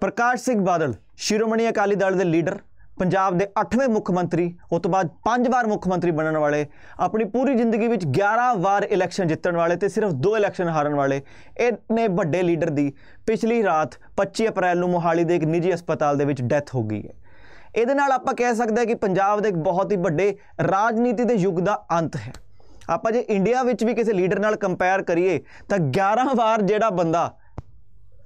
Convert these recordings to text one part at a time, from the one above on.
ਪ੍ਰਕਾਸ਼ ਸਿੰਘ ਬਾਦਲ ਸ਼ਿਰੋਮਣੀ ਅਕਾਲੀ ਦਲ ਦੇ ਲੀਡਰ ਪੰਜਾਬ ਦੇ 8ਵੇਂ ਮੁੱਖ ਮੰਤਰੀ ਉਸ ਤੋਂ ਬਾਅਦ 5 ਵਾਰ ਮੁੱਖ ਮੰਤਰੀ ਬਣਨ ਵਾਲੇ ਆਪਣੀ ਪੂਰੀ ਜ਼ਿੰਦਗੀ ਵਿੱਚ 11 ਵਾਰ ਇਲੈਕਸ਼ਨ ਜਿੱਤਣ ਵਾਲੇ ਤੇ ਸਿਰਫ 2 ਇਲੈਕਸ਼ਨ ਹਾਰਨ ਵਾਲੇ ਇਹਨੇ ਵੱਡੇ ਲੀਡਰ ਦੀ ਪਿਛਲੀ ਰਾਤ 25 ਅਪ੍ਰੈਲ ਨੂੰ ਮੋਹਾਲੀ ਦੇ ਇੱਕ ਨਿੱਜੀ ਹਸਪਤਾਲ ਦੇ ਵਿੱਚ ਡੈਥ ਹੋ ਗਈ ਹੈ ਇਹਦੇ ਨਾਲ ਆਪਾਂ ਕਹਿ ਸਕਦੇ ਹਾਂ ਕਿ ਪੰਜਾਬ ਦੇ ਇੱਕ ਬਹੁਤ ਹੀ ਵੱਡੇ ਰਾਜਨੀਤੀ ਦੇ ਯੁੱਗ ਦਾ ਅੰਤ ਹੈ ਆਪਾਂ ਜੇ ਇੰਡੀਆ ਵਿੱਚ ਵੀ ਕਿਸੇ ਲੀਡਰ ਨਾਲ ਕੰਪੇਅਰ ਕਰੀਏ ਤਾਂ 11 ਵਾਰ ਜਿਹੜਾ ਬੰਦਾ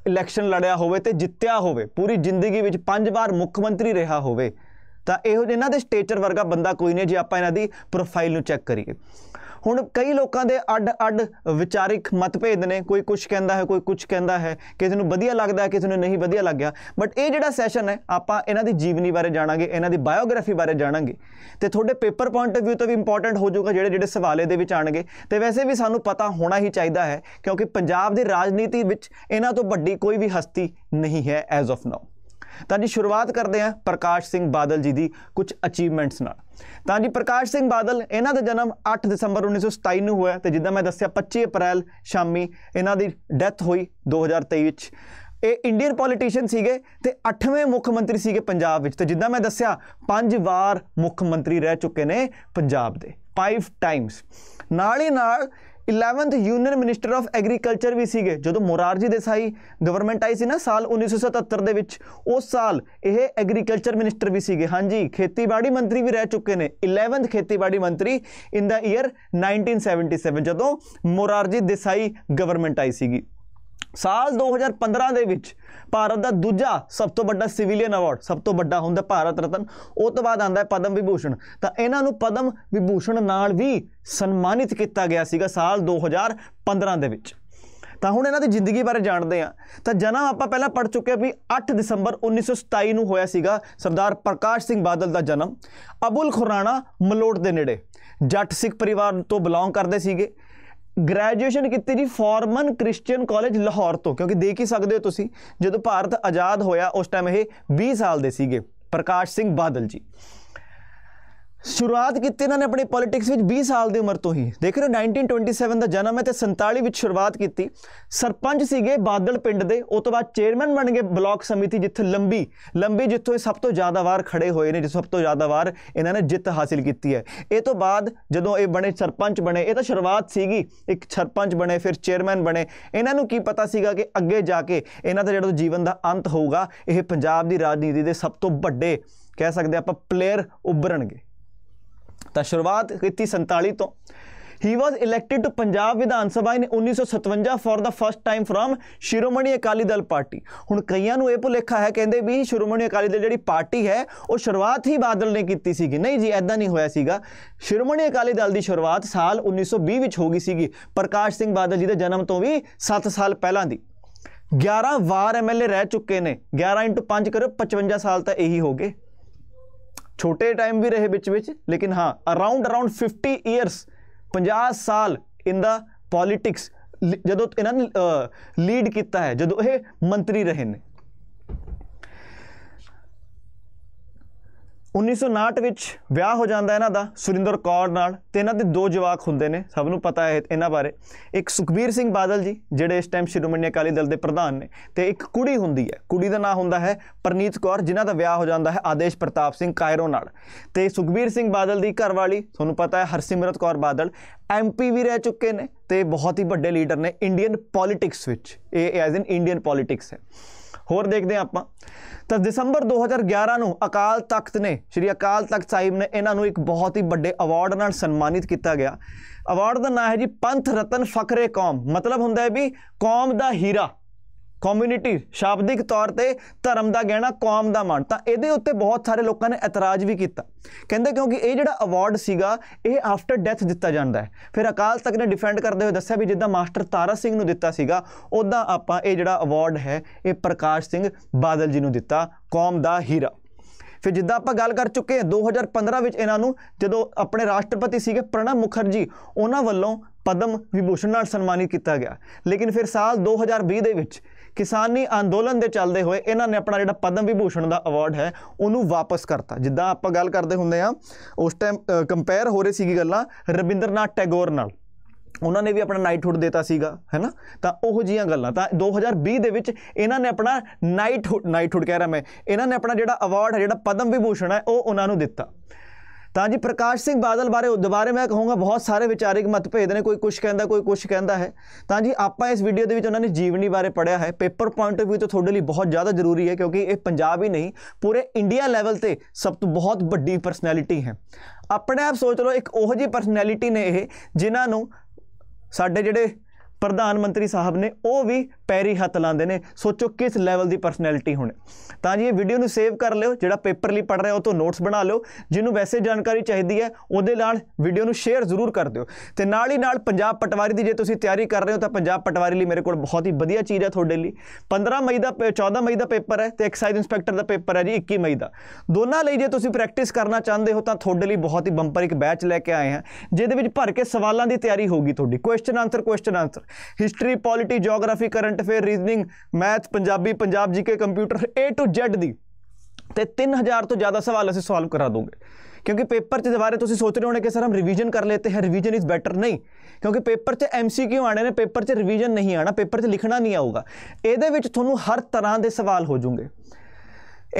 ਇਲੈਕਸ਼ਨ ਲੜਿਆ ਹੋਵੇ ਤੇ ਜਿੱਤਿਆ ਹੋਵੇ ਪੂਰੀ ਜ਼ਿੰਦਗੀ ਵਿੱਚ ਪੰਜ ਵਾਰ ਮੁੱਖ ਮੰਤਰੀ ਰਿਹਾ ਹੋਵੇ ਤਾਂ ਇਹੋ ਜਿਹੇ ਇਹਨਾਂ ਦੇ ਸਟੇਚਰ ਵਰਗਾ ਬੰਦਾ ਕੋਈ ਨਹੀਂ ਜੇ ਆਪਾਂ ਇਹਨਾਂ ਦੀ ਪ੍ਰੋਫਾਈਲ ਨੂੰ ਚੈੱਕ ਕਰੀਏ ਹੁਣ ਕਈ ਲੋਕਾਂ ਦੇ ਅੱਡ ਅੱਡ ਵਿਚਾਰਿਕ ਮਤਭੇਦ ਨੇ ਕੋਈ ਕੁਝ ਕਹਿੰਦਾ ਹੈ ਕੋਈ ਕੁਝ ਕਹਿੰਦਾ ਹੈ ਕਿਸੇ ਨੂੰ ਵਧੀਆ ਲੱਗਦਾ ਕਿਸੇ ਨੂੰ ਨਹੀਂ ਵਧੀਆ ਲੱਗਿਆ ਬਟ ਇਹ ਜਿਹੜਾ ਸੈਸ਼ਨ ਹੈ ਆਪਾਂ ਇਹਨਾਂ ਦੀ ਜੀਵਨੀ ਬਾਰੇ ਜਾਣਾਂਗੇ ਇਹਨਾਂ ਦੀ ਬਾਇਓਗ੍ਰਾਫੀ ਬਾਰੇ ਜਾਣਾਂਗੇ ਤੇ ਤੁਹਾਡੇ ਪੇਪਰ ਪੁਆਇੰਟ ਆਫ View ਤੋਂ ਵੀ ਇੰਪੋਰਟੈਂਟ ਹੋ ਜਾਊਗਾ ਜਿਹੜੇ ਜਿਹੜੇ ਸਵਾਲੇ ਦੇ ਵਿੱਚ ਆਣਗੇ ਤੇ ਵੈਸੇ ਵੀ ਸਾਨੂੰ ਪਤਾ ਹੋਣਾ ਹੀ ਚਾਹੀਦਾ ਹੈ ਕਿਉਂਕਿ ਪੰਜਾਬ ਦੀ ਰਾਜਨੀਤੀ ਵਿੱਚ ਇਹਨਾਂ ਤੋਂ ਵੱਡੀ ਕੋਈ ਵੀ ਹਸਤੀ ਨਹੀਂ ਹੈ ਐਜ਼ ਆਫ ਨਾਓ ਤਾਂ ਜੀ ਸ਼ੁਰੂਆਤ ਕਰਦੇ ਆ ਪ੍ਰਕਾਸ਼ ਸਿੰਘ ਬਾਦਲ ਜੀ ਦੀ ਕੁਝ ਅਚੀਵਮੈਂਟਸ ਨਾਲ ਤਾਂ ਜੀ ਪ੍ਰਕਾਸ਼ ਸਿੰਘ ਬਾਦਲ ਇਹਨਾਂ ਦਾ ਜਨਮ 8 ਦਸੰਬਰ 1927 ਨੂੰ ਹੋਇਆ ਤੇ ਜਿੱਦਾਂ ਮੈਂ ਦੱਸਿਆ 25 ਅਪ੍ਰੈਲ ਸ਼ਾਮੀ ਇਹਨਾਂ ਦੀ ਡੈਥ ਹੋਈ 2023 ਵਿੱਚ ਇਹ ਇੰਡੀਅਨ ਪੋਲੀਟੀਸ਼ੀਅਨ ਸੀਗੇ ਤੇ 8ਵੇਂ ਮੁੱਖ ਮੰਤਰੀ ਸੀਗੇ ਪੰਜਾਬ ਵਿੱਚ ਤੇ ਜਿੱਦਾਂ ਮੈਂ ਦੱਸਿਆ ਪੰਜ ਵਾਰ ਮੁੱਖ ਮੰਤਰੀ ਰਹਿ ਚੁੱਕੇ ਨੇ ਪੰਜਾਬ ਦੇ 5 ਟਾਈਮਸ ਨਾਲ ਹੀ ਨਾਲ 11th union minister of agriculture ਵੀ ਸੀਗੇ ਜਦੋਂ ਮੋਰਾਰਜੀ ਦੇਸਾਈ ਗਵਰਨਮੈਂਟ ਆਈ ਸੀ ਨਾ ਸਾਲ 1977 ਦੇ ਵਿੱਚ ਉਸ ਸਾਲ ਇਹ ਐਗਰੀਕਲਚਰ ਮਿਨਿਸਟਰ ਵੀ ਸੀਗੇ ਹਾਂਜੀ ਖੇਤੀਬਾੜੀ ਮੰਤਰੀ ਵੀ ਰਹਿ ਚੁੱਕੇ ਨੇ 11th ਖੇਤੀਬਾੜੀ ਮੰਤਰੀ ਇਨ ਦਾ ਈਅਰ 1977 ਜਦੋਂ ਮੋਰਾਰਜੀ ਦੇਸਾਈ ਗਵਰਨਮੈਂਟ ਆਈ ਸੀਗੀ ਸਾਲ 2015 ਦੇ ਵਿੱਚ ਭਾਰਤ ਦਾ ਦੂਜਾ ਸਭ ਤੋਂ ਵੱਡਾ ਸਿਵਿਲੀਅਨ ਅਵਾਰਡ ਸਭ ਤੋਂ ਵੱਡਾ ਹੁੰਦਾ ਭਾਰਤ ਰਤਨ ਉਹ ਤੋਂ ਬਾਅਦ ਆਂਦਾ ਹੈ ਪਦਮ ਵਿਭੂਸ਼ਣ ਤਾਂ ਇਹਨਾਂ ਨੂੰ ਪਦਮ ਵਿਭੂਸ਼ਣ ਨਾਲ ਵੀ ਸਨਮਾਨਿਤ ਕੀਤਾ ਗਿਆ ਸੀਗਾ ਸਾਲ 2015 ਦੇ ਵਿੱਚ ਤਾਂ ਹੁਣ ਇਹਨਾਂ ਦੀ ਜ਼ਿੰਦਗੀ ਬਾਰੇ ਜਾਣਦੇ ਆ ਤਾਂ ਜਨਮ ਆਪਾਂ ਪਹਿਲਾਂ ਪੜ ਚੁੱਕੇ ਵੀ 8 ਦਸੰਬਰ 1927 ਨੂੰ ਹੋਇਆ ਸੀਗਾ ਸਰਦਾਰ ਪ੍ਰਕਾਸ਼ ਸਿੰਘ ਬਾਦਲ ਦਾ ਜਨਮ ਅਬੁਲ ਖੁਰਾਣਾ ਮਲੋਟ ਦੇ ਨੇੜੇ ਜੱਟ ਸਿੱਖ ਪਰਿਵਾਰ ਤੋਂ ਬਿਲੋਂਗ ਕਰਦੇ ਸੀਗੇ ਗ੍ਰੈਜੂਏਸ਼ਨ ਕੀਤੀ ਜੀ ਫਾਰਮਨ ਕ੍ਰਿਸਚੀਅਨ ਕਾਲਜ ਲਾਹੌਰ ਤੋਂ ਕਿਉਂਕਿ ਦੇਖ ਹੀ ਸਕਦੇ ਹੋ ਤੁਸੀਂ ਜਦੋਂ ਭਾਰਤ ਆਜ਼ਾਦ ਹੋਇਆ ਉਸ ਟਾਈਮ ਇਹ 20 ਸਾਲ ਦੇ ਸੀਗੇ ਪ੍ਰਕਾਸ਼ ਸਿੰਘ ਬਾਦਲ ਜੀ ਸ਼ੁਰੂਆਤ ਕੀਤੀ ਇਹਨਾਂ ਨੇ ਆਪਣੀ ਪੋਲਿਟਿਕਸ ਵਿੱਚ 20 ਸਾਲ ਦੀ ਉਮਰ ਤੋਂ ਹੀ ਦੇਖ ਰਹੇ ਹੋ 1927 ਦਾ ਜਨਮ ਹੈ ਤੇ 47 ਵਿੱਚ ਸ਼ੁਰੂਆਤ ਕੀਤੀ ਸਰਪੰਚ ਸੀਗੇ ਬਾਦਲ ਪਿੰਡ ਦੇ ਉਸ ਤੋਂ ਬਾਅਦ ਚੇਅਰਮੈਨ ਬਣ ਗਏ ਬਲਾਕ ਸਮਿਤੀ ਜਿੱਥੇ ਲੰਬੀ ਲੰਬੀ ਜਿੱਥੋਂ ਸਭ ਤੋਂ ਜ਼ਿਆਦਾ ਵਾਰ ਖੜੇ ਹੋਏ ਨੇ ਜਿਸ ਸਭ ਤੋਂ ਜ਼ਿਆਦਾ ਵਾਰ ਇਹਨਾਂ ਨੇ ਜਿੱਤ ਹਾਸਿਲ ਕੀਤੀ ਹੈ ਇਹ ਤੋਂ ਬਾਅਦ ਜਦੋਂ ਇਹ ਬਣੇ ਸਰਪੰਚ ਬਣੇ ਇਹ ਤਾਂ ਸ਼ੁਰੂਆਤ ਸੀਗੀ ਇੱਕ ਸਰਪੰਚ ਬਣੇ ਫਿਰ ਚੇਅਰਮੈਨ ਬਣੇ ਇਹਨਾਂ ਨੂੰ ਕੀ ਪਤਾ ਸੀਗਾ ਕਿ ਅੱਗੇ ਜਾ ਕੇ ਇਹਨਾਂ ਦਾ ਜਿਹੜਾ ਜੀਵਨ ਦਾ ਅੰਤ ਹੋਊਗਾ ਇਹ ਪੰਜਾਬ ਦੀ ਰਾਜਨੀਤੀ ਦੇ ਸਭ ਤੋਂ ਵੱਡੇ ਕਹਿ ਸਕਦੇ ਆਪਾਂ ਪਲੇਅਰ ਉੱਭਰਣਗੇ ਤਾਂ ਸ਼ੁਰੂਆਤ ਕੀਤੀ 47 ਤੋਂ ਹੀ was elected to Punjab Vidhan Sabha in 1957 for the first time from Shiromani Akali Dal party ਹੁਣ ਕਈਆਂ ਨੂੰ ਇਹ ਭੁਲੇਖਾ ਹੈ ਕਹਿੰਦੇ ਵੀ ਸ਼ਿਰੋਮਣੀ ਅਕਾਲੀ ਦਲ ਜਿਹੜੀ ਪਾਰਟੀ ਹੈ ਉਹ ਸ਼ੁਰੂਆਤ ਹੀ ਬਾਦਲ ਨੇ ਕੀਤੀ ਸੀਗੀ ਨਹੀਂ ਜੀ ਐਦਾਂ ਨਹੀਂ ਹੋਇਆ ਸੀਗਾ ਸ਼ਿਰੋਮਣੀ ਅਕਾਲੀ ਦਲ ਦੀ ਸ਼ੁਰੂਆਤ ਸਾਲ 1920 ਵਿੱਚ ਹੋ ਗਈ ਸੀਗੀ ਪ੍ਰਕਾਸ਼ ਸਿੰਘ ਬਾਦਲ ਜੀ ਦੇ ਜਨਮ ਤੋਂ ਵੀ 7 ਸਾਲ ਪਹਿਲਾਂ ਦੀ 11 ਵਾਰ ਐਮਐਲਏ ਰਹਿ ਚੁੱਕੇ ਨੇ 11 5 ਕਰੋ 55 ਸਾਲ ਤਾਂ ਇਹੀ ਹੋ ਗਏ ਛੋਟੇ ਟਾਈਮ ਵੀ ਰਹੇ ਵਿੱਚ ਵਿੱਚ ਲੇਕਿਨ ਹਾਂ ਅਰਾਊਂਡ ਅਰਾਊਂਡ 50 ईयर्स 50 ਸਾਲ ਇਨ ਦਾ ਪੋਲਿਟਿਕਸ ਜਦੋਂ ਇਹਨਾਂ ਨੇ ਲੀਡ ਕੀਤਾ ਹੈ ਜਦੋਂ ਇਹ ਮੰਤਰੀ ਰਹੇ ਨੇ 1959 ਵਿੱਚ ਵਿਆਹ ਹੋ ਜਾਂਦਾ ਇਹਨਾਂ ਦਾ ਸੁਰਿੰਦਰ ਕੌਰ ਨਾਲ ਤੇ ਇਹਨਾਂ ਦੇ ਦੋ ਜਵਾਕ ਹੁੰਦੇ ਨੇ ਸਭ ਨੂੰ ਪਤਾ ਹੈ ਇਹਨਾਂ ਬਾਰੇ ਇੱਕ ਸੁਖਬੀਰ ਸਿੰਘ ਬਾਦਲ ਜੀ ਜਿਹੜੇ ਇਸ ਟਾਈਮ ਸ਼੍ਰੋਮਣੀ ਅਕਾਲੀ ਦਲ ਦੇ ਪ੍ਰਧਾਨ ਨੇ ਤੇ ਇੱਕ ਕੁੜੀ ਹੁੰਦੀ ਹੈ ਕੁੜੀ ਦਾ ਨਾਮ ਹੁੰਦਾ ਹੈ ਪ੍ਰਨੀਤ ਕੌਰ ਜਿਨ੍ਹਾਂ ਦਾ ਵਿਆਹ ਹੋ ਜਾਂਦਾ ਹੈ ਆਦੇਸ਼ ਪ੍ਰਤਾਪ ਸਿੰਘ ਕਾਇਰੋ ਨਾਲ ਤੇ ਸੁਖਬੀਰ ਸਿੰਘ ਬਾਦਲ ਦੀ ਘਰਵਾਲੀ ਤੁਹਾਨੂੰ ਪਤਾ ਹੈ ਹਰਸਿਮਰਤ ਕੌਰ ਬਾਦਲ ਐਮਪੀ ਵੀ ਰਹਿ ਚੁੱਕੇ ਨੇ ਤੇ ਬਹੁਤ ਹੀ ਵੱਡੇ ਲੀਡਰ ਨੇ ਇੰਡੀਅਨ ਪੋਲਿਟਿਕਸ ਵਿੱਚ ਇਹ ਐਜ਼ ਇਨ ਇੰਡੀਅਨ ਪੋਲਿਟਿਕਸ ਹੈ ਹੋਰ ਦੇਖਦੇ ਆ ਆਪਾਂ ਤਾਂ ਦਸੰਬਰ 2011 ਨੂੰ ਅਕਾਲ ਤਖਤ ਨੇ ਸ਼੍ਰੀ ਅਕਾਲ ਤਖਤ ਸਾਹਿਬ ਨੇ ਇਹਨਾਂ ਨੂੰ ਇੱਕ ਬਹੁਤ ਹੀ ਵੱਡੇ ਅਵਾਰਡ ਨਾਲ ਸਨਮਾਨਿਤ ਕੀਤਾ ਗਿਆ ਅਵਾਰਡ ਦਾ ਨਾਮ ਹੈ ਜੀ ਪੰਥ ਰਤਨ ਫਕਰੇ ਕੌਮ ਮਤਲਬ ਹੁੰਦਾ ਹੈ ਵੀ ਕੌਮ ਦਾ ਹੀਰਾ ਕਮਿਊਨਿਟੀ ਸ਼ਾਬਦਿਕ ਤੌਰ ਤੇ ਧਰਮ ਦਾ ਗਹਿਣਾ ਕੌਮ ਦਾ ਮਾਣ ਤਾਂ ਇਹਦੇ ਉੱਤੇ ਬਹੁਤ ਸਾਰੇ ਲੋਕਾਂ ਨੇ ਇਤਰਾਜ਼ ਵੀ ਕੀਤਾ ਕਹਿੰਦੇ ਕਿਉਂਕਿ ਇਹ ਜਿਹੜਾ ਅਵਾਰਡ ਸੀਗਾ ਇਹ ਆਫਟਰ ਡੈਥ ਦਿੱਤਾ ਜਾਂਦਾ ਹੈ ਫਿਰ ਅਕਾਲ ਤਖਤ ਨੇ ਡਿਫੈਂਡ ਕਰਦੇ ਹੋਏ ਦੱਸਿਆ ਵੀ ਜਿੱਦਾਂ ਮਾਸਟਰ ਤਾਰਾ ਸਿੰਘ ਨੂੰ ਦਿੱਤਾ ਸੀਗਾ ਉਦਾਂ ਆਪਾਂ ਇਹ ਜਿਹੜਾ ਅਵਾਰਡ ਹੈ ਇਹ ਪ੍ਰਕਾਸ਼ ਸਿੰਘ ਬਾਦਲ ਜੀ ਨੂੰ ਦਿੱਤਾ ਕੌਮ ਦਾ ਹੀਰਾ ਫਿਰ ਜਿੱਦਾਂ ਆਪਾਂ ਗੱਲ ਕਰ ਚੁੱਕੇ ਹਾਂ 2015 ਵਿੱਚ ਇਹਨਾਂ ਨੂੰ ਜਦੋਂ ਆਪਣੇ ਰਾਸ਼ਟਰਪਤੀ ਸੀਗੇ ਪ੍ਰਣਬ ਮੁਖਰਜੀ ਉਹਨਾਂ ਵੱਲੋਂ ਪਦਮ ਵਿਭੂਸ਼ਣ ਨਾਲ ਸਨਮਾਨਿਤ ਕੀਤਾ ਗਿਆ ਲੇਕਿਨ ਫਿਰ ਸਾਲ 2020 ਦੇ ਵਿੱਚ ਕਿਸਾਨੀ ਅੰਦੋਲਨ ਦੇ ਚੱਲਦੇ ਹੋਏ ਇਹਨਾਂ ਨੇ ਆਪਣਾ ਜਿਹੜਾ ਪਦਮ ਵਿਭੂਸ਼ਣ ਦਾ ਅਵਾਰਡ ਹੈ ਉਹਨੂੰ ਵਾਪਸ ਕਰਤਾ ਜਿੱਦਾਂ ਆਪਾਂ ਗੱਲ ਕਰਦੇ ਹੁੰਦੇ ਆ ਉਸ ਟਾਈਮ ਕੰਪੇਅਰ ਹੋ ਰਹੀ ਸੀਗੀ ਗੱਲਾਂ ਰਵਿੰਦਰਨਾਥ ਟੈਗੋਰ ਨਾਲ ਉਹਨਾਂ ਨੇ ਵੀ ਆਪਣਾ ਨਾਈਟਹੁੱਡ ਦਿੱਤਾ ਸੀਗਾ ਹੈਨਾ ਤਾਂ ਉਹੋ ਜੀਆਂ ਗੱਲਾਂ ਤਾਂ 2020 ਦੇ ਵਿੱਚ ਇਹਨਾਂ ਨੇ ਆਪਣਾ ਨਾਈਟਹੁੱਡ ਨਾਈਟਹੁੱਡ ਕਹਿ ਰਿਹਾ ਮੈਂ ਇਹਨਾਂ ਨੇ ਆਪਣਾ ਜਿਹੜਾ ਅਵਾਰਡ ਹੈ ਜਿਹੜਾ ਪਦਮ ਵਿਭੂਸ਼ਣ ਹੈ ਉਹ ਉਹਨਾਂ ਨੂੰ ਦਿੱਤਾ ਤਾਂ ਜੀ ਪ੍ਰਕਾਸ਼ ਸਿੰਘ ਬਾਦਲ ਬਾਰੇ ਦੁਬਾਰੇ ਮੈਂ ਕਹੂੰਗਾ ਬਹੁਤ ਸਾਰੇ ਵਿਚਾਰਿਕ ਮਤਭੇਦ ਨੇ ਕੋਈ ਕੁਝ ਕਹਿੰਦਾ ਕੋਈ ਕੁਝ ਕਹਿੰਦਾ ਹੈ ਤਾਂ ਜੀ ਆਪਾਂ ਇਸ ਵੀਡੀਓ ਦੇ ਵਿੱਚ ਉਹਨਾਂ ਨੇ ਜੀਵਨੀ ਬਾਰੇ ਪੜਿਆ ਹੈ ਪੇਪਰ ਪੁਆਇੰਟ ਆਫ View ਤੋਂ ਤੁਹਾਡੇ ਲਈ ਬਹੁਤ ਜ਼ਿਆਦਾ ਜ਼ਰੂਰੀ ਹੈ ਕਿਉਂਕਿ ਇਹ ਪੰਜਾਬ ਹੀ ਨਹੀਂ ਪੂਰੇ ਇੰਡੀਆ ਲੈਵਲ ਤੇ ਸਭ ਤੋਂ ਬਹੁਤ ਵੱਡੀ ਪਰਸਨੈਲਿਟੀ ਹੈ ਆਪਣੇ ਆਪ ਸੋਚ ਲਓ ਇੱਕ ਉਹ ਜੀ ਪਰਸਨੈਲਿਟੀ ਨੇ ਇਹ ਜਿਨ੍ਹਾਂ ਨੂੰ ਸਾਡੇ ਜਿਹੜੇ ਪ੍ਰਧਾਨ ਮੰਤਰੀ ਸਾਹਿਬ ਨੇ ਉਹ ਵੀ ਪੈਰੀ ਹੱਥ ਲਾਉਂਦੇ ਨੇ ਸੋਚੋ ਕਿਸ ਲੈਵਲ ਦੀ ਪਰਸਨੈਲਿਟੀ ਹੋਣੀ ਤਾਂ ਜੀ ਇਹ ਵੀਡੀਓ ਨੂੰ ਸੇਵ ਕਰ ਲਿਓ ਜਿਹੜਾ ਪੇਪਰ ਲਈ ਪੜ ਰਿਹਾ ਉਹ ਤੋਂ ਨੋਟਸ ਬਣਾ ਲਿਓ ਜਿਹਨੂੰ ਵੈਸੇ ਜਾਣਕਾਰੀ ਚਾਹੀਦੀ ਹੈ ਉਹਦੇ ਨਾਲ ਵੀਡੀਓ ਨੂੰ ਸ਼ੇਅਰ ਜ਼ਰੂਰ ਕਰ ਦਿਓ ਤੇ ਨਾਲ ਹੀ ਨਾਲ ਪੰਜਾਬ ਪਟਵਾਰੀ ਦੀ ਜੇ ਤੁਸੀਂ ਤਿਆਰੀ ਕਰ ਰਹੇ ਹੋ ਤਾਂ ਪੰਜਾਬ ਪਟਵਾਰੀ ਲਈ ਮੇਰੇ ਕੋਲ ਬਹੁਤ ਹੀ ਵਧੀਆ ਚੀਜ਼ ਹੈ ਤੁਹਾਡੇ ਲਈ 15 ਮਈ ਦਾ 14 ਮਈ ਦਾ ਪੇਪਰ ਹੈ ਤੇ ਐਕਸਾਈਜ਼ ਇਨਸਪੈਕਟਰ ਦਾ ਪੇਪਰ ਹੈ ਜੀ 21 ਮਈ ਦਾ ਦੋਨਾਂ ਲਈ ਜੇ ਤੁਸੀਂ ਪ੍ਰੈਕਟਿਸ ਕਰਨਾ ਚਾਹੁੰਦੇ ਹੋ ਤਾਂ ਤੁਹਾਡੇ ਲਈ ਬਹੁਤ ਹੀ ਬੰਪਰ ਇੱਕ ਬੈਚ ਲੈ ਕੇ ਆਏ ਹਾਂ ਜਿਹਦੇ ਵਿੱਚ ਭਰ ਕੇ ਸਵਾਲਾਂ ਦੀ ਤਿਆਰੀ ਹੋਗੀ ਤੁਹਾਡੀ question answer question answer history polity geography current current affair reasoning math Punjabi Punjab GK computer A to Z ਦੀ ਤੇ 3000 ਤੋਂ ਜ਼ਿਆਦਾ ਸਵਾਲ ਅਸੀਂ ਸੋਲਵ ਕਰਾ ਦੋਗੇ ਕਿਉਂਕਿ ਪੇਪਰ 'ਚ ਦੁਬਾਰੇ ਤੁਸੀਂ ਸੋਚ ਰਹੇ ਹੋਣੇ ਕਿ ਸਰ ਹਮ ਰਿਵੀਜ਼ਨ ਕਰ ਲੈਤੇ ਹੈ ਰਿਵੀਜ਼ਨ ਇਜ਼ ਬੈਟਰ ਨਹੀਂ ਕਿਉਂਕਿ ਪੇਪਰ 'ਚ ਐਮਸੀਕਿਊ ਆਣੇ ਨੇ ਪੇਪਰ 'ਚ ਰਿਵੀਜ਼ਨ ਨਹੀਂ ਆਣਾ ਪੇਪਰ 'ਚ ਲਿਖਣਾ ਨਹੀਂ ਆਊਗਾ ਇਹਦੇ ਵਿੱਚ ਤੁਹਾਨੂੰ ਹਰ ਤਰ੍ਹਾਂ ਦੇ ਸਵਾਲ ਹੋ ਜੂਗੇ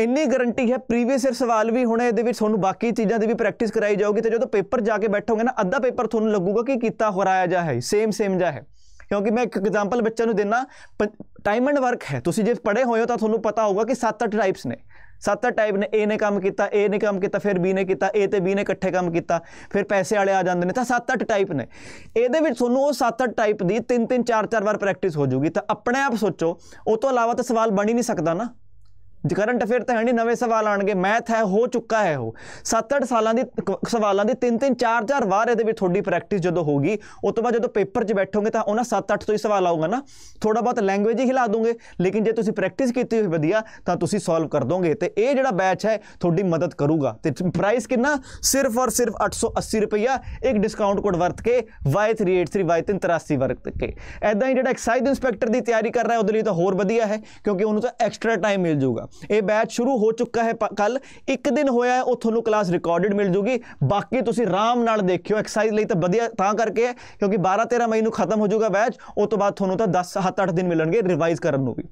ਇੰਨੀ ਗਾਰੰਟੀ ਹੈ ਪ੍ਰੀਵੀਅਸ ਇਅਰ ਸਵਾਲ ਵੀ ਹੋਣੇ ਇਹਦੇ ਵਿੱਚ ਤੁਹਾਨੂੰ ਬਾਕੀ ਚੀਜ਼ਾਂ ਦੀ ਵੀ ਪ੍ਰੈਕਟਿਸ ਕਰਾਈ ਜਾਊਗੀ ਤੇ ਜਦੋਂ ਪੇਪਰ ਜਾ ਕੇ ਬੈਠੋਗੇ ਨਾ ਅੱਧਾ ਪੇਪਰ ਤੁਹਾਨੂੰ ਲੱਗੂਗਾ ਕਿ ਕੀਤਾ ਹੋ ਜਾ ਹੈ ਸੇਮ ਸੇਮ ਜਾ ਹੈ ਕਿਉਂਕਿ ਮੈਂ ਇੱਕ ਐਗਜ਼ਾਮਪਲ ਬੱਚਿਆਂ ਨੂੰ ਦਿੰਨਾ ਟਾਈਮ ਐਂਡ ਵਰਕ ਹੈ ਤੁਸੀਂ ਜੇ ਪੜ੍ਹੇ ਹੋਏ ਹੋ ਤਾਂ ਤੁਹਾਨੂੰ ਪਤਾ ਹੋਊਗਾ ਕਿ 7-8 ਟਾਈਪਸ ਨੇ ਸੱਤ ਟਾਈਪ ਨੇ A ਨੇ ਕੰਮ ਕੀਤਾ A ਨੇ ਕੰਮ ਕੀਤਾ ਫਿਰ B ਨੇ ਕੀਤਾ A ਤੇ B ਨੇ ਇਕੱਠੇ ਕੰਮ ਕੀਤਾ ਫਿਰ ਪੈਸੇ ਵਾਲੇ ਆ ਜਾਂਦੇ ਨੇ ਤਾਂ ਸੱਤ ਅੱਠ ਟਾਈਪ ਨੇ ਇਹਦੇ ਵਿੱਚ ਤੁਹਾਨੂੰ ਉਹ ਸੱਤ ਅੱਠ ਟਾਈਪ ਦੀ ਤਿੰਨ ਤਿੰਨ ਚਾਰ ਚਾਰ ਵਾਰ ਪ੍ਰੈਕਟਿਸ ਹੋ ਜੂਗੀ ਤਾਂ ਆਪਣੇ ਆਪ ਸੋਚੋ ਉਹ ਤੋਂ ਇਲਾਵਾ ਤਾਂ ਸਵਾਲ ਬਣ ਹੀ ਨਹੀਂ ਸਕਦਾ ਨਾ ਕਰੰਟ ਅਫੇਅਰ ਤਾਂ ਹੈ ਨਹੀਂ ਨਵੇਂ ਸਵਾਲ ਆਣਗੇ ਮੈਥ ਹੈ ਹੋ ਚੁੱਕਾ ਹੈ ਉਹ 7-8 ਸਾਲਾਂ ਦੀ ਸਵਾਲਾਂ ਦੀ 3-3 4-4 ਵਾਰ ਇਹਦੇ ਵਿੱਚ ਤੁਹਾਡੀ ਪ੍ਰੈਕਟਿਸ ਜਦੋਂ ਹੋਗੀ ਉਸ ਤੋਂ ਬਾਅਦ ਜਦੋਂ ਪੇਪਰ 'ਚ ਬੈਠੋਗੇ ਤਾਂ ਉਹਨਾਂ 7-8 ਤੋਂ ਹੀ ਸਵਾਲ ਆਊਗਾ ਨਾ ਥੋੜਾ ਬਹੁਤ ਲੈਂਗੁਏਜ ਹੀ ਹਿਲਾ ਦੋਗੇ ਲੇਕਿਨ ਜੇ ਤੁਸੀਂ ਪ੍ਰੈਕਟਿਸ ਕੀਤੀ ਹੋਈ ਵਧੀਆ ਤਾਂ ਤੁਸੀਂ ਸੋਲਵ ਕਰ ਦੋਗੇ ਤੇ ਇਹ ਜਿਹੜਾ ਬੈਚ ਹੈ ਤੁਹਾਡੀ ਮਦਦ ਕਰੂਗਾ ਤੇ ਪ੍ਰਾਈਸ ਕਿੰਨਾ ਸਿਰਫ ਔਰ ਸਿਰਫ 880 ਰੁਪਇਆ ਇੱਕ ਡਿਸਕਾਊਂਟ ਕੋਡ ਵਰਤ ਕੇ Y383 Y383 ਵਰਤ ਕੇ ਐਦਾਂ ਹੀ ਜਿਹੜਾ ਐਕਸਾਈਜ਼ ਇੰਸਪੈਕਟਰ ਦੀ ਤਿਆਰੀ ਕਰ ਰਿਹਾ ਉਹਦੇ ਲਈ ਤਾਂ ਹੋਰ ਵਧੀਆ ਹੈ ਕਿਉਂਕਿ ਉਹਨੂੰ ਤਾਂ ਐਕਸਟਰਾ ਟਾਈਮ ਮਿਲ ਜਾਊਗਾ ਇਹ ਬੈਚ ਸ਼ੁਰੂ ਹੋ ਚੁੱਕਾ ਹੈ ਕੱਲ ਇੱਕ ਦਿਨ ਹੋਇਆ ਹੈ ਉਹ ਤੁਹਾਨੂੰ ਕਲਾਸ ਰਿਕਾਰਡਡ ਮਿਲ ਜੂਗੀ ਬਾਕੀ ਤੁਸੀਂ ਆਰਾਮ ਨਾਲ ਦੇਖਿਓ ਐਕਸਰਸਾਈਜ਼ ਲਈ ਤਾਂ ਵਧੀਆ ਤਾਂ ਕਰਕੇ ਹੈ ਕਿਉਂਕਿ 12 13 ਮਈ ਨੂੰ ਖਤਮ ਹੋ ਜਾਊਗਾ ਬੈਚ ਉਸ ਤੋਂ ਬਾਅਦ ਤੁਹਾਨੂੰ ਤਾਂ 10 7 8 ਦਿਨ ਮਿਲਣਗੇ ਰਿਵਾਈਜ਼ ਕਰਨ ਨੂੰ ਵੀ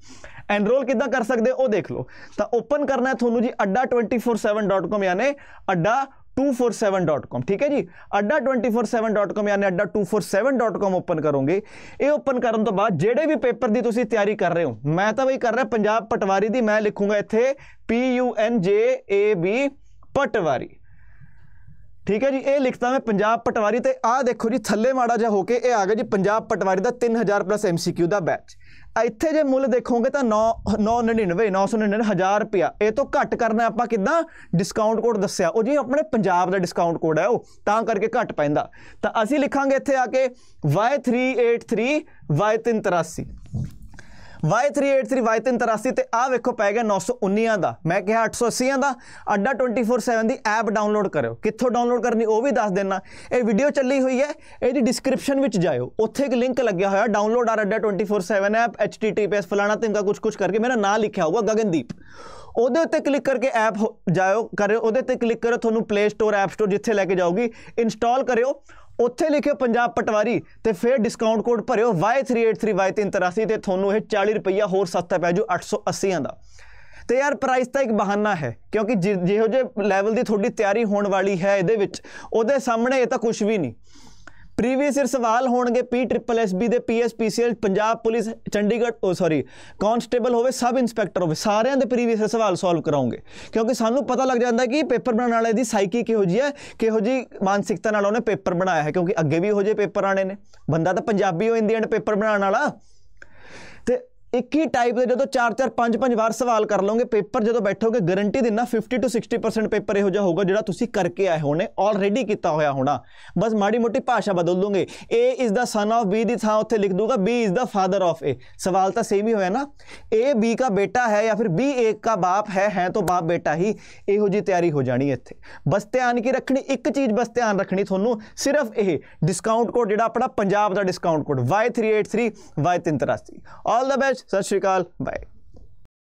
ਐਨਰੋਲ ਕਿੱਦਾਂ ਕਰ ਸਕਦੇ ਉਹ ਦੇਖ ਲਓ ਤਾਂ ਓਪਨ ਕਰਨਾ ਹੈ ਤੁਹਾਨੂੰ ਜੀ adda247.com ਯਾਨੀ adda 247.com ਠੀਕ ਹੈ ਜੀ ਅੱਡਾ 247.com ਯਾਨੀ ਅੱਡਾ 247.com ਓਪਨ ਕਰੋਗੇ ਇਹ ਓਪਨ ਕਰਨ ਤੋਂ ਬਾਅਦ ਜਿਹੜੇ ਵੀ ਪੇਪਰ ਦੀ ਤੁਸੀਂ ਤਿਆਰੀ ਕਰ ਰਹੇ ਹੋ ਮੈਂ ਤਾਂ ਬਈ ਕਰ ਰਿਹਾ ਪੰਜਾਬ ਪਟਵਾਰੀ ਦੀ ਮੈਂ ਲਿਖੂੰਗਾ ਇੱਥੇ ਪੀ ਯੂ ਐਨ ਜੇ ਏ ਬੀ ਪਟਵਾਰੀ ਠੀਕ ਹੈ ਜੀ ਇਹ ਲਿਖਤਾ ਮੈਂ ਪੰਜਾਬ ਪਟਵਾਰੀ ਤੇ ਆਹ ਦੇਖੋ ਜੀ ਥੱਲੇ ਮਾੜਾ ਜਿਹਾ ਹੋ ਕੇ ਇਹ ਆ ਗਿਆ ਜੀ ਪੰਜਾਬ ਪਟਵਾਰੀ ਦਾ 3000 ਪਲੱਸ ਐਮਸੀਕਿਊ ਦਾ ਬੈਚ ਇੱਥੇ ਜੇ ਮੁੱਲ ਦੇਖੋਗੇ ਤਾਂ 9 999 999000 ਰੁਪਿਆ ਇਹ ਤੋਂ ਘੱਟ ਕਰਨਾ ਆਪਾਂ ਕਿਦਾਂ ਡਿਸਕਾਊਂਟ ਕੋਡ ਦੱਸਿਆ ਉਹ ਜੀ ਆਪਣੇ ਪੰਜਾਬ ਦਾ ਡਿਸਕਾਊਂਟ ਕੋਡ ਹੈ ਉਹ ਤਾਂ ਕਰਕੇ ਘੱਟ ਪੈਂਦਾ ਤਾਂ ਅਸੀਂ ਲਿਖਾਂਗੇ ਇੱਥੇ ਆ ਕੇ Y383 Y383 Y383 Y383 ਤੇ ਆ ਵੇਖੋ ਪੈ ਗਿਆ 919 ਦਾ ਮੈਂ ਕਿਹਾ 880 ਦਾ ਅੱਡਾ 24/7 ਦੀ ਐਪ ਡਾਊਨਲੋਡ ਕਰਿਓ ਕਿੱਥੋਂ ਡਾਊਨਲੋਡ ਕਰਨੀ ਉਹ ਵੀ ਦੱਸ ਦੇਣਾ ਇਹ ਵੀਡੀਓ ਚੱਲੀ ਹੋਈ ਹੈ ਇਹਦੀ ਡਿਸਕ੍ਰਿਪਸ਼ਨ ਵਿੱਚ ਜਾਇਓ ਉੱਥੇ ਇੱਕ ਲਿੰਕ ਲੱਗਿਆ ਹੋਇਆ ਡਾਊਨਲੋਡ ਆ ਅੱਡਾ 24/7 ਐਪ https ਫਲਾਣਾ ਤਿੰਗਾ ਕੁਝ ਕੁਝ ਕਰਕੇ ਮੇਰਾ ਨਾਮ ਲਿਖਿਆ ਹੋਊਗਾ ਗਗਨਦੀਪ ਉਹਦੇ ਉੱਤੇ ਕਲਿੱਕ ਕਰਕੇ ਐਪ ਜਾਇਓ ਕਰਿਓ ਉਹਦੇ ਤੇ ਕਲਿੱਕ ਕਰੋ ਤੁਹਾਨੂੰ ਪਲੇ ਸਟੋਰ ਐਪ ਸਟੋਰ ਜਿੱਥੇ ਲੈ ਕੇ ਜਾਊਗੀ ਇੰਸਟਾਲ ਕਰਿਓ ਉੱਥੇ ਲਿਖਿਓ ਪੰਜਾਬ ਪਟਵਾਰੀ ਤੇ ਫਿਰ ਡਿਸਕਾਊਂਟ ਕੋਡ ਭਰਿਓ Y383Y383 ਤੇ ਤੁਹਾਨੂੰ ਇਹ 40 ਰੁਪਈਆ ਹੋਰ ਸਸਤਾ ਪੈ ਜੂ 880 ਦਾ ਤੇ ਯਾਰ ਪ੍ਰਾਈਸ ਤਾਂ ਇੱਕ ਬਹਾਨਾ ਹੈ ਕਿਉਂਕਿ ਜਿਹੋ ਜੇ ਲੈਵਲ ਦੀ ਤੁਹਾਡੀ ਤਿਆਰੀ ਹੋਣ ਵਾਲੀ ਹੈ ਇਹਦੇ ਵਿੱਚ ਉਹਦੇ ਸਾਹਮਣੇ ਇਹ ਤਾਂ ਕੁਝ ਵੀ ਨਹੀਂ ਪ੍ਰੀਵੀਅਸ ਇਅਰ ਸਵਾਲ ਹੋਣਗੇ ਪੀ ਟ੍ਰਿਪਲ ਐਸ ਬੀ ਦੇ P P S C L Punjab police Chandigarh ਉਹ ਸੌਰੀ ਕਨਸਟੇਬਲ ਹੋਵੇ ਸਬ ਇੰਸਪੈਕਟਰ ਹੋਵੇ ਸਾਰਿਆਂ ਦੇ ਪ੍ਰੀਵੀਅਸ ਇਅਰ ਸਵਾਲ ਸੋਲਵ ਕਰਾਉਂਗੇ ਕਿਉਂਕਿ ਸਾਨੂੰ ਪਤਾ ਲੱਗ ਜਾਂਦਾ ਕਿ ਪੇਪਰ ਬਣਾਉਣ ਵਾਲੇ ਦੀ ਸਾਈਕੀ ਕਿਹੋ ਜੀ ਹੈ ਕਿਹੋ ਜੀ ਮਾਨਸਿਕਤਾ ਨਾਲ ਉਹਨੇ ਪੇਪਰ ਬਣਾਇਆ ਹੈ ਕਿਉਂਕਿ ਅੱਗੇ ਵੀ ਹੋ ਜੇ ਪੇਪਰ ਆਣੇ ਨੇ ਬੰਦਾ ਤਾਂ ਪੰਜਾਬੀ ਹੋ ਇੰਡੀਅਨ ਪੇਪਰ ਬਣਾਉਣ ਵਾਲਾ ਤੇ ਇੱਕ ਹੀ ਟਾਈਪ ਦੇ ਜਦੋਂ 4-4 5-5 ਵਾਰ ਸਵਾਲ ਕਰ ਲਓਗੇ ਪੇਪਰ ਜਦੋਂ ਬੈਠੋਗੇ ਗਾਰੰਟੀ ਦਿੰਨਾ 50 ਤੋਂ 60% ਪੇਪਰ ਇਹੋ ਜਿਹਾ ਹੋਊਗਾ ਜਿਹੜਾ ਤੁਸੀਂ ਕਰਕੇ ਆਏ ਹੋਣੇ ਆਲਰੇਡੀ ਕੀਤਾ ਹੋਇਆ ਹੋਣਾ ਬਸ ਮਾੜੀ ਮੋਟੀ ਭਾਸ਼ਾ ਬਦਲ ਲੂਗੇ A is the son of B ਦੀ ਥਾਂ ਉੱਥੇ ਲਿਖ ਦੂਗਾ B is the father of A ਸਵਾਲ ਤਾਂ ਸੇਮ ਹੀ ਹੋਇਆ ਨਾ A B ਦਾ ਬੇਟਾ ਹੈ ਜਾਂ ਫਿਰ B A ਦਾ ਬਾਪ ਹੈ ਹੈ ਤਾਂ ਬਾਪ ਬੇਟਾ ਹੀ ਇਹੋ ਜੀ ਤਿਆਰੀ ਹੋ ਜਾਣੀ ਇੱਥੇ ਬਸ ਧਿਆਨ ਕੀ ਰੱਖਣੀ ਇੱਕ ਚੀਜ਼ ਬਸ ਧਿਆਨ ਰੱਖਣੀ ਤੁਹਾਨੂੰ ਸਿਰਫ ਇਹ ਡਿਸਕਾਊਂਟ ਕੋਡ ਜਿਹੜਾ ਆਪਣਾ ਪੰਜਾਬ ਦਾ discount code Y383 Y383 all the best ਸਤਿ ਸ਼੍ਰੀ ਅਕਾਲ ਬਾਏ